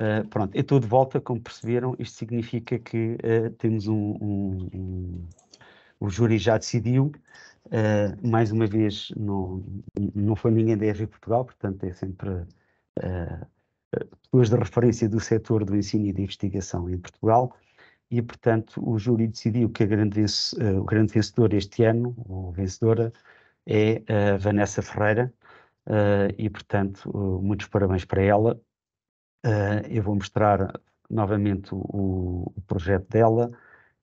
Ah, pronto, eu é estou de volta, como perceberam, isto significa que uh, temos um, um, um, O júri já decidiu, uh, mais uma vez, não, não foi ninguém da EV Portugal, portanto, é sempre pessoas de referência do setor do ensino e da investigação em Portugal, e, portanto, o júri decidiu que grande vence, o grande vencedor este ano, ou vencedora, é a Vanessa Ferreira, e, portanto, muitos parabéns para ela Uh, eu vou mostrar novamente o, o projeto dela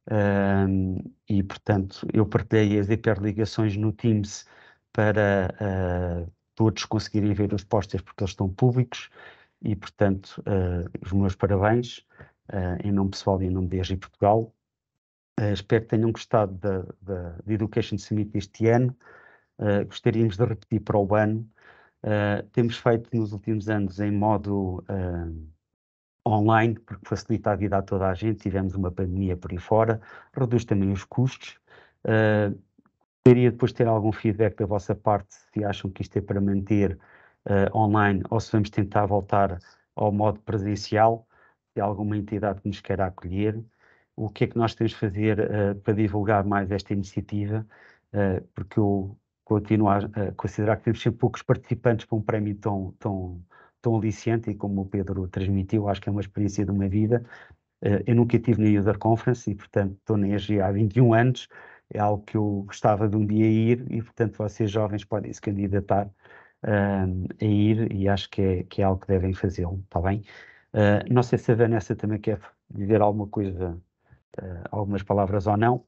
uh, e, portanto, eu partilhei as hiperligações no Teams para uh, todos conseguirem ver os posters porque eles estão públicos e, portanto, os meus parabéns em nome pessoal e em nome de EG Portugal. espero que tenham gostado da, Education Summit este ano. gostaríamos de repetir para o ano eh, temos feito nos últimos anos em modo uh, online, porque facilita a vida a toda a gente. Tivemos uma pandemia por aí fora, reduz também os custos. Uh, depois ter algum feedback da vossa parte se acham que isto é para manter uh, online ou se vamos tentar voltar ao modo presencial, se há alguma entidade que nos queira acolher. O que é que nós temos de fazer para divulgar mais esta iniciativa? porque eu continuo a, a considerar que temos sempre poucos participantes para um prémio tão, tão, tão aliciante e como o Pedro transmitiu, acho que é uma experiência de uma vida. Uh, eu nunca tive na User Conference e, portanto, estou na EG há 21 anos, é algo que eu gostava de um dia ir e, portanto, vocês jovens podem se candidatar uh, a ir e acho que é, que é algo que devem fazê-lo, está bem? Uh, não sei se a Vanessa também quer dizer alguma coisa, algumas palavras ou não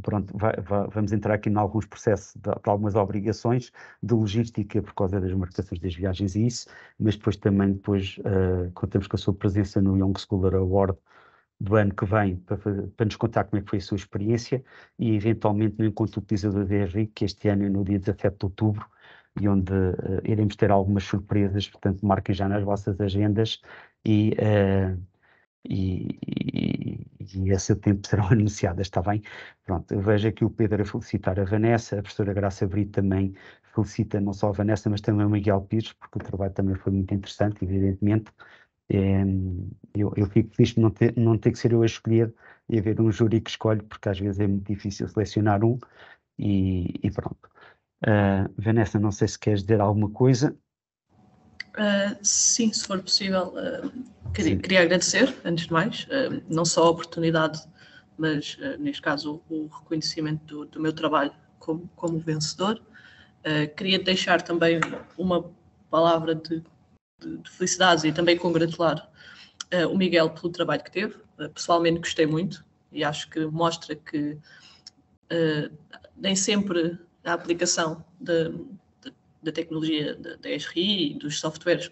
pronto, vai, vai, vamos entrar aqui em alguns processos de, de, algumas obrigações de logística por causa das marcações das viagens e isso, mas depois também depois uh, contamos com a sua presença no Young Scholar Award do ano que vem para, para nos contar como é que foi a sua experiência e eventualmente no encontro utilizador da ERI, que este ano é no dia 17 de outubro, e onde uh, iremos ter algumas surpresas, portanto marquem já nas vossas agendas e, uh, e e a seu tempo serão anunciadas, está bem? Pronto, vejo aqui o Pedro a felicitar a Vanessa, a professora Graça Brito também felicita não só a Vanessa, mas também o Miguel Pires, porque o trabalho também foi muito interessante, evidentemente. É, eu, eu, fico feliz de não ter, não ter que ser eu a escolher e haver um júri que escolhe, porque às vezes é muito difícil selecionar um, e, e pronto. Uh, Vanessa, não sei se queres dizer alguma coisa. Uh, sim, se for possível, uh, queria, queria, agradecer, antes de mais, uh, não só a oportunidade, mas neste caso o, o reconhecimento do, do, meu trabalho como, como vencedor. queria deixar também uma palavra de, de, de felicidade e também congratular o Miguel pelo trabalho que teve. pessoalmente gostei muito e acho que mostra que nem sempre a aplicação de, da tecnologia da, Esri, SRI, dos softwares,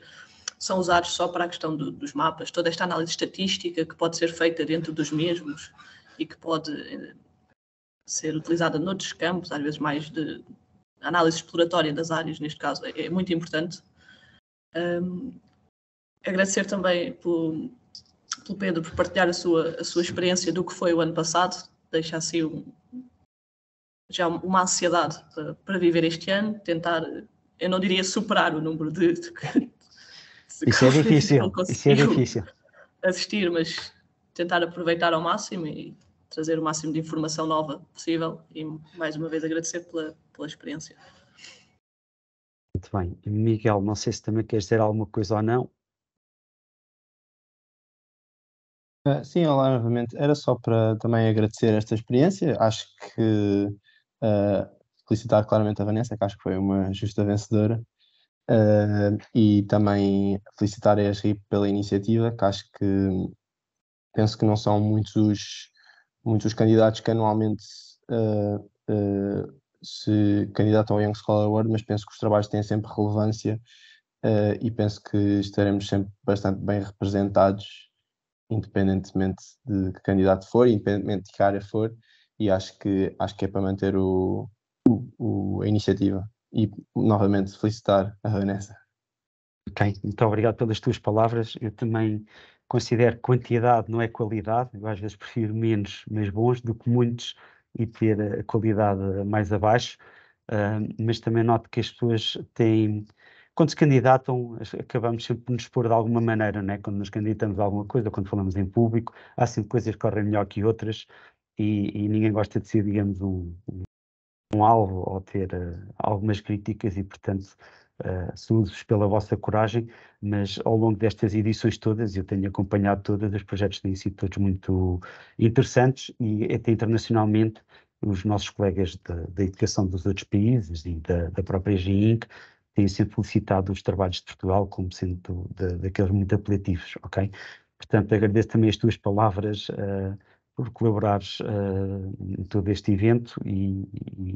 são usados só para a questão do, dos mapas, toda esta análise estatística que pode ser feita dentro dos mesmos e que pode eh, ser utilizada noutros campos, às vezes mais de análise exploratória das áreas, neste caso, é, é muito importante. Um, agradecer também pelo, pelo, Pedro por partilhar a sua, a sua experiência do que foi o ano passado, deixa assim um, já uma ansiedade para, para viver este ano, tentar eu não diria superar o número de. de, de isso é difícil, isso é difícil. Assistir, mas tentar aproveitar ao máximo e trazer o máximo de informação nova possível. E mais uma vez agradecer pela, pela experiência. Muito bem. Miguel, não sei se também queres dizer alguma coisa ou não. Ah, sim, olá novamente. Era só para também agradecer esta experiência. Acho que uh, felicitar claramente a Vanessa, que acho que foi uma justa vencedora, uh, e também felicitar a Esri pela iniciativa, que acho que penso que não são muitos, muitos candidatos que anualmente uh, uh, se candidatam ao Young Scholar Award, mas penso que os trabalhos têm sempre relevância e penso que estaremos sempre bastante bem representados, independentemente de que candidato for, independentemente de que área for, e acho que, acho que é para manter o, o, o, a iniciativa. E novamente felicitar a Vanessa. Ok, muito obrigado pelas tuas palavras. Eu também considero quantidade não é qualidade. Eu às vezes prefiro menos, mas bons, do que muitos e ter a qualidade mais abaixo. Uh, mas também noto que as pessoas têm quando se candidatam, acabamos sempre por nos expor de alguma maneira, né? quando nos candidatamos a alguma coisa, quando falamos em público, há sempre coisas que correm melhor que outras e, e ninguém gosta de ser, digamos, um, um um alvo ou ter eh, algumas críticas e, portanto, uh, eh, saúdos pela vossa coragem, mas ao longo destas edições todas, eu tenho acompanhado todas, os projetos têm sido todos muito interessantes e até internacionalmente os nossos colegas da, da educação dos outros países e da, da própria GINC têm sempre felicitado os trabalhos de Portugal como sendo daqueles muito apelativos, ok? Portanto, agradeço também as tuas palavras, uh, por colaborares uh, em todo este evento e,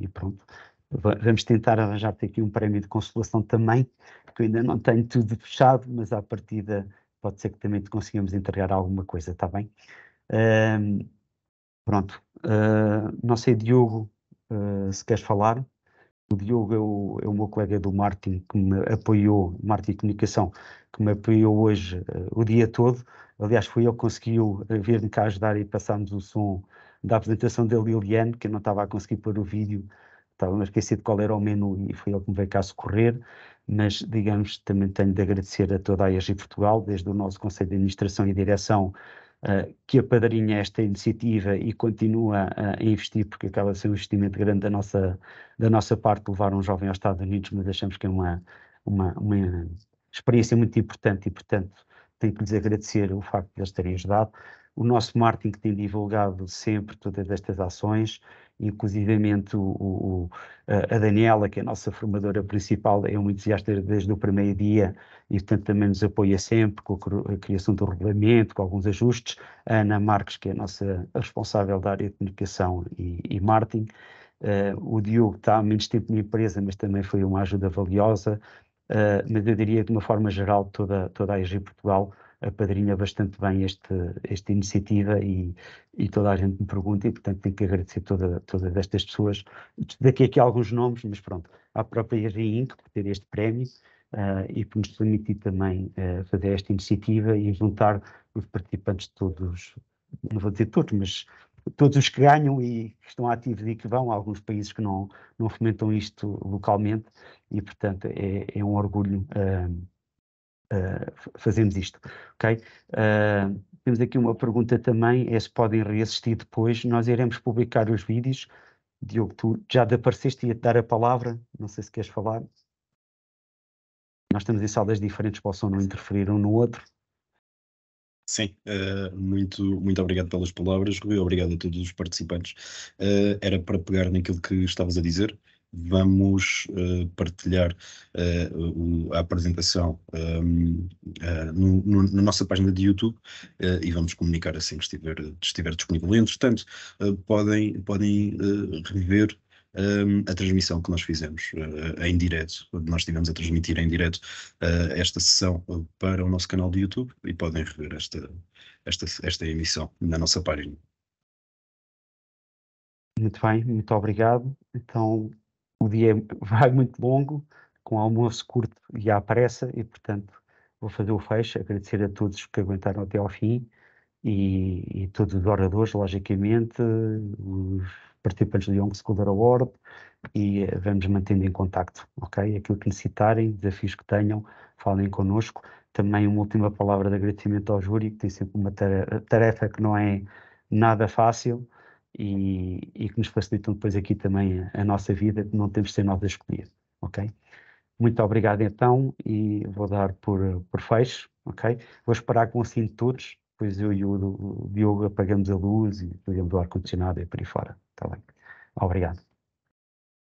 e, pronto. Vamos tentar arranjar-te aqui um prémio de consolação também, que ainda não tenho tudo fechado, mas à partida pode ser que também te consigamos entregar alguma coisa, está bem? Uh, pronto. Uh, não sei, Diogo, eh, se queres falar. O Diogo é o, é o meu colega do Martin que me apoiou, Martin comunicação, que me apoiou hoje uh, o dia todo. Aliás, foi ele que conseguiu eh, vir-me cá ajudar e passarmos o som da apresentação da Liliane, que eu não estava a conseguir pôr o vídeo, estava-me a esquecer de qual era o menu e foi ele que me veio cá socorrer. Mas, digamos, também tenho de agradecer a toda a EG Portugal, desde o nosso Conselho de Administração e Direção ah, que apadrinha esta iniciativa e continua a investir, porque acaba de ser um investimento grande da nossa, da nossa parte levar um jovem aos Estados Unidos, mas achamos que é uma, uma, uma experiência muito importante e, portanto, tenho que lhes agradecer o facto de eles terem ajudado o nosso marketing tem divulgado sempre todas estas ações, inclusivamente o, o, a Daniela, que é a nossa formadora principal, é um entusiasta desde o primeiro dia e, portanto, também nos apoia sempre com a criação do regulamento, com alguns ajustes. A Ana Marques, que é a nossa responsável da área de comunicação e, e marketing. Uh, o Diogo está há menos tempo na empresa, mas também foi uma ajuda valiosa. Uh, mas eu diria de uma forma geral, toda, toda a EG Portugal apadrinha bastante bem este, esta iniciativa e, e toda a gente me pergunta e, portanto, tenho que agradecer toda, todas estas pessoas. Daqui aqui alguns nomes, mas pronto, à própria REINC por ter este prémio uh, e por nos permitir também uh, fazer esta iniciativa e juntar os participantes todos, não vou dizer todos, mas todos os que ganham e que estão ativos e que vão, há alguns países que não, não fomentam isto localmente e, portanto, é, é um orgulho. Uh, uh, fazemos isto, ok? Uh, temos aqui uma pergunta também, é se podem reassistir depois, nós iremos publicar os vídeos, Diogo, tu já apareceste e ia-te dar a palavra, não sei se queres falar. Nós estamos em salas diferentes, possam não interferir um no outro. Sim, uh, muito, muito obrigado pelas palavras, Rui, obrigado a todos os participantes. Uh, era para pegar naquilo que estavas a dizer, vamos uh, partilhar uh, o, a apresentação um, ehm, uh, eh, no, no, na nossa página de YouTube e vamos comunicar assim que estiver, estiver disponível. Entretanto, podem, podem rever ehm, a transmissão que nós fizemos em direto, nós estivemos a transmitir em direto esta sessão para o nosso canal de YouTube e podem rever esta, esta, esta emissão na nossa página. Muito bem, muito obrigado. Então, o dia vai muito longo, com almoço curto e à pressa, e portanto vou fazer o fecho, agradecer a todos que aguentaram até ao fim e, e todos os oradores, logicamente, os participantes do Young Scholar Award e eh, vamos mantendo em contacto, ok? Aquilo que necessitarem, desafios que tenham, falem connosco. Também uma última palavra de agradecimento ao júri, que tem sempre uma tarefa que não é nada fácil, e, e, que nos facilitam depois aqui também a, a nossa vida, não temos de ser nós a escolher, ok? Muito obrigado então e vou dar por, por fecho, ok? Vou esperar com assim de todos, pois eu e o, o Diogo apagamos a luz e ligamos o ar-condicionado e é por aí fora, está bem? Obrigado.